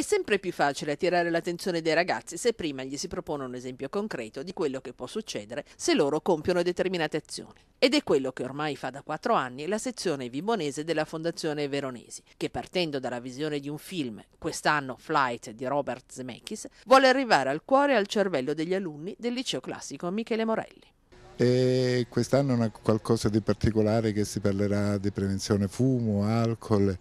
È sempre più facile attirare l'attenzione dei ragazzi se prima gli si propone un esempio concreto di quello che può succedere se loro compiono determinate azioni. Ed è quello che ormai fa da quattro anni la sezione vibonese della Fondazione Veronesi, che partendo dalla visione di un film, quest'anno Flight di Robert Zemeckis, vuole arrivare al cuore e al cervello degli alunni del liceo classico Michele Morelli. E quest'anno è qualcosa di particolare che si parlerà di prevenzione fumo, alcol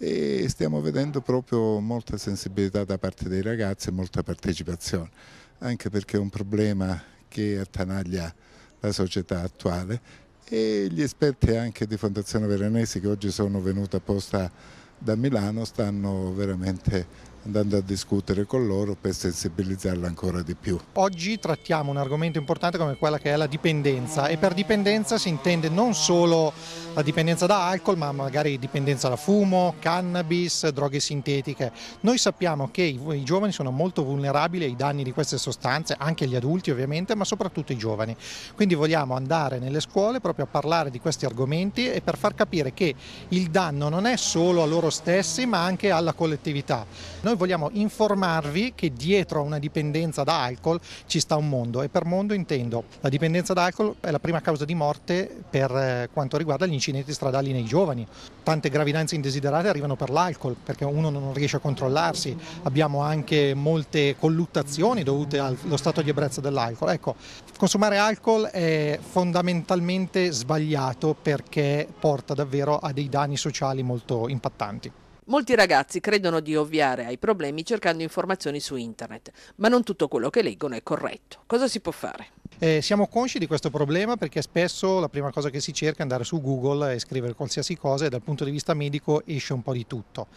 e stiamo vedendo proprio molta sensibilità da parte dei ragazzi e molta partecipazione, anche perché è un problema che attanaglia la società attuale e gli esperti anche di Fondazione Veronesi che oggi sono venuti apposta da Milano stanno veramente andando a discutere con loro per sensibilizzarla ancora di più. Oggi trattiamo un argomento importante come quella che è la dipendenza e per dipendenza si intende non solo la dipendenza da alcol ma magari dipendenza da fumo, cannabis, droghe sintetiche. Noi sappiamo che i, i giovani sono molto vulnerabili ai danni di queste sostanze, anche gli adulti ovviamente ma soprattutto i giovani. Quindi vogliamo andare nelle scuole proprio a parlare di questi argomenti e per far capire che il danno non è solo a loro stessi ma anche alla collettività. Noi vogliamo informarvi che dietro a una dipendenza da alcol ci sta un mondo e per mondo intendo la dipendenza da alcol è la prima causa di morte per eh, quanto riguarda gli incidenti stradali nei giovani. Tante gravidanze indesiderate arrivano per l'alcol perché uno non riesce a controllarsi. Abbiamo anche molte colluttazioni dovute allo stato di ebbrezza dell'alcol. Ecco, consumare alcol è fondamentalmente sbagliato perché porta davvero a dei danni sociali molto impattanti. Molti ragazzi credono di ovviare ai problemi cercando informazioni su internet, ma non tutto quello che leggono è corretto. Cosa si può fare? Eh, siamo consci di questo problema perché spesso la prima cosa che si cerca è andare su Google e scrivere qualsiasi cosa e dal punto di vista medico esce un po' di tutto.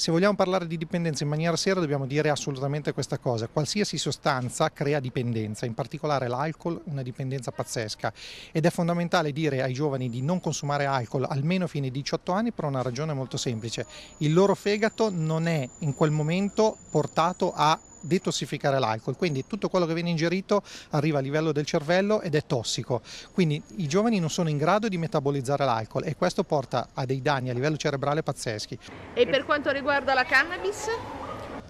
Se vogliamo parlare di dipendenza in maniera seria dobbiamo dire assolutamente questa cosa, qualsiasi sostanza crea dipendenza, in particolare l'alcol, una dipendenza pazzesca ed è fondamentale dire ai giovani di non consumare alcol almeno fino ai 18 anni per una ragione molto semplice, il loro fegato non è in quel momento portato a detossificare l'alcol, quindi tutto quello che viene ingerito arriva a livello del cervello ed è tossico, quindi i giovani non sono in grado di metabolizzare l'alcol e questo porta a dei danni a livello cerebrale pazzeschi. E per quanto riguarda la cannabis?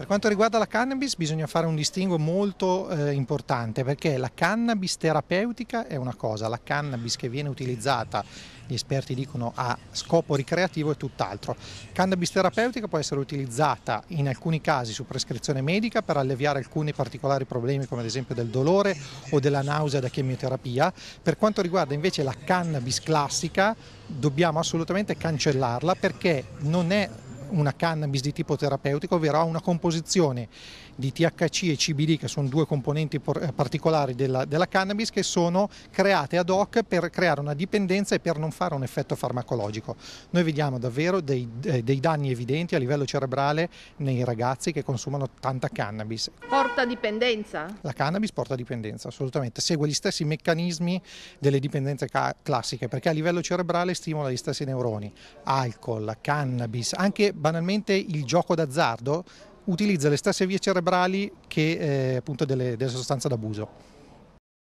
Per quanto riguarda la cannabis bisogna fare un distinguo molto eh, importante perché la cannabis terapeutica è una cosa, la cannabis che viene utilizzata, gli esperti dicono a scopo ricreativo è tutt'altro. Cannabis terapeutica può essere utilizzata in alcuni casi su prescrizione medica per alleviare alcuni particolari problemi come ad esempio del dolore o della nausea da chemioterapia. Per quanto riguarda invece la cannabis classica dobbiamo assolutamente cancellarla perché non è una cannabis di tipo terapeutico, ovvero ha una composizione di THC e CBD che sono due componenti eh, particolari della, della cannabis che sono create ad hoc per creare una dipendenza e per non fare un effetto farmacologico. Noi vediamo davvero dei, eh, dei danni evidenti a livello cerebrale nei ragazzi che consumano tanta cannabis. Porta dipendenza? La cannabis porta dipendenza, assolutamente. Segue gli stessi meccanismi delle dipendenze classiche perché a livello cerebrale stimola gli stessi neuroni. Alcol, cannabis, anche banalmente il gioco d'azzardo utilizza le stesse vie cerebrali che eh, appunto delle, delle sostanze d'abuso.